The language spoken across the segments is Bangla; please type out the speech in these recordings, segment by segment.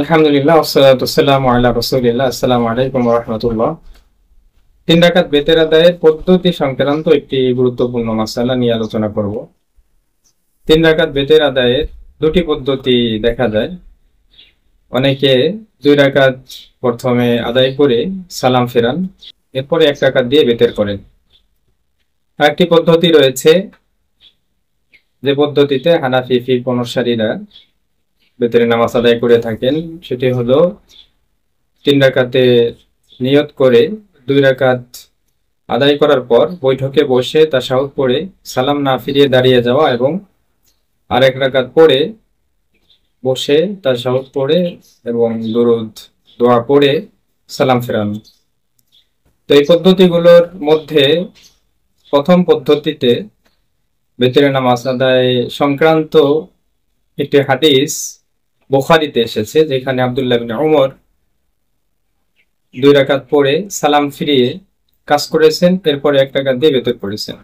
আলহামদুলিল্লাহ ওসালাতাম আল্লাহ রসুলিল্লাহ আসসালামু আলাইকুম রহমতুল্লাহ তিন রাকাত বেতের আদায়ের পদ্ধতি সংক্রান্ত একটি গুরুত্বপূর্ণ মাসালা নিয়ে আলোচনা করব তিন রাকাত বেতের আদায়ের দুটি পদ্ধতি দেখা যায় অনেকে দুই রাকাত প্রথমে আদায় করে সালাম ফেরান এরপরে এক রাকাত দিয়ে বেতের করেন আরেকটি পদ্ধতি রয়েছে যে পদ্ধতিতে হানাফি ফির অনুসারীরা ভেতরে নামাজ আদায় করে থাকেন সেটি হলো তিন রাকাতে নিয়ত করে দুই রাকাত আদায় করার পর বৈঠকে বসে সাউথ পড়ে সালাম না ফিরিয়ে দাঁড়িয়ে যাওয়া এবং আরেক রাকাত পড়ে বসে তার সাউথ পড়ে এবং দরুদ দোয়া পড়ে সালাম ফেরানো তো এই পদ্ধতিগুলোর মধ্যে প্রথম পদ্ধতিতে বেতরে নামাজ আদায় সংক্রান্ত একটি হাদিস বোখারিতে এসেছে যেখানে আবদুল্লাহ বিন ওমর দুই রাকাত পরে সালাম ফিরিয়ে কাজ করেছেন এরপরে এক রাকাত দিয়ে ভেতর পড়েছেন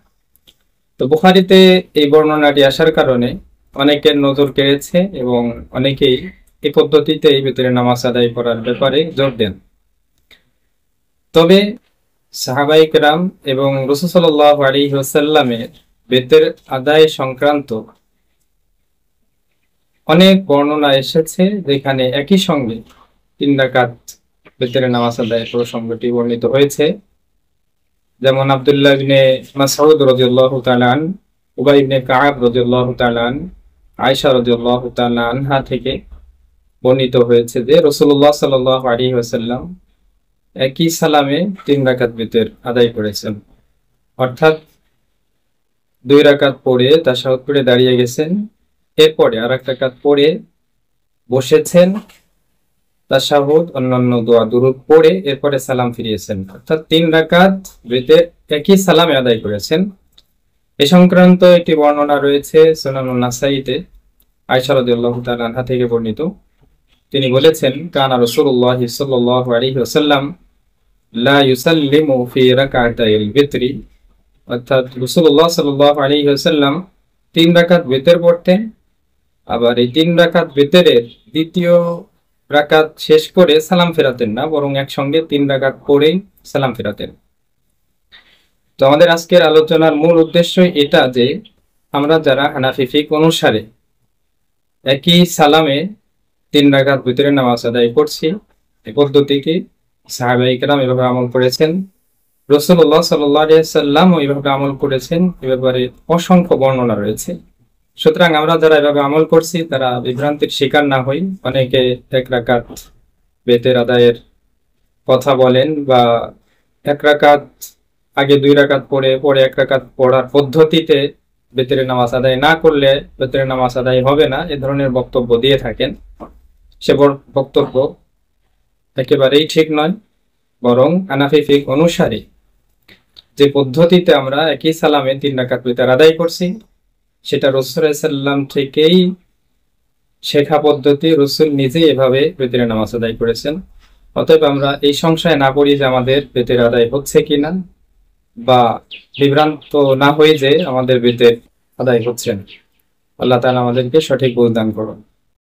তো বুখারিতে এই বর্ণনাটি আসার কারণে অনেকের নজর কেড়েছে এবং অনেকেই এই পদ্ধতিতে এই ভেতরে নামাজ আদায় করার ব্যাপারে জোর দেন তবে সাহাবাইকরাম এবং রসুসল্লাহ আলী হোসাল্লামের বেতের আদায় সংক্রান্ত অনেক বর্ণনা এসেছে যেখানে একই সঙ্গে তিন রাকাত ভিতরে নামাজ আদায়ের প্রসঙ্গটি বর্ণিত হয়েছে যেমন আবদুল্লাহ ইবনে মাসউদ রাদিয়াল্লাহু তাআলা আন উবাই ইবনে কাব রাদিয়াল্লাহু তাআলা আয়েশা রাদিয়াল্লাহু তাআলা আনহা থেকে বর্ণিত হয়েছে যে রাসূলুল্লাহ সাল্লাল্লাহু আলাইহি ওয়াসাল্লাম একই সালামে তিন রাকাত বিতর আদায় করেছেন অর্থাৎ দুই রাকাত পড়ে তাশাহুদ পড়ে দাঁড়িয়ে গেছেন এরপরে আর একটা কাজ পড়ে বসেছেন তাসাহুদ অন্যান্য দোয়া দুরুদ পড়ে এরপরে সালাম ফিরিয়েছেন অর্থাৎ তিন রাকাত দুইতে একই সালামে আদায় করেছেন এ সংক্রান্ত একটি বর্ণনা রয়েছে সোনানুল নাসাইতে আয়সারদুল্লাহ থেকে বর্ণিত তিনি বলেছেন কানা রসুল্লাহ সাল্লাহ অর্থাৎ রসুল্লাহ সাল আলী ওসাল্লাম তিন রাকাত বেতের পড়তেন আবার এই তিন রাখাত ভেতরের দ্বিতীয় রাখাত শেষ করে সালাম ফেরাতেন না বরং একসঙ্গে তিন রাখাত পরেই সালাম ফেরাতেন তো আমাদের আজকের আলোচনার মূল উদ্দেশ্য এটা যে আমরা যারা হানাফিফিক অনুসারে একই সালামে তিন রাখাত ভিতরে নামাজ আদায় করছি এই পদ্ধতিকে সাহাবাহিকরাম এভাবে আমল করেছেন রসুল্লাহ সাল্লাহ সাল্লাম এইভাবে আমল করেছেন এ ব্যাপারে অসংখ্য বর্ণনা রয়েছে সুতরাং আমরা যারা এভাবে আমল করছি তারা বিভ্রান্তির শিকার না হই অনেকে এক রাকাত বেতের আদায়ের কথা বলেন বা এক রাকাত আগে দুই রাকাত পড়ে পরে এক রাকাত পড়ার পদ্ধতিতে বেতের নামাজ আদায় না করলে বেতের নামাজ আদায় হবে না এ ধরনের বক্তব্য দিয়ে থাকেন সে বক্তব্য একেবারেই ঠিক নয় বরং আনাফিফিক অনুসারে যে পদ্ধতিতে আমরা একই সালামে তিন রাকাত বেতার আদায় করছি সেটা সাল্লাম থেকেই শেখা পদ্ধতি রসুল নিজেই এভাবে বেতের নামাজ আদায় করেছেন অতএব আমরা এই সংশয় না পড়ি যে আমাদের বেতের আদায় হচ্ছে কিনা বা বিভ্রান্ত না হয়ে যে আমাদের বেতের আদায় হচ্ছে না আল্লাহ তালা আমাদেরকে সঠিক বলদান করুন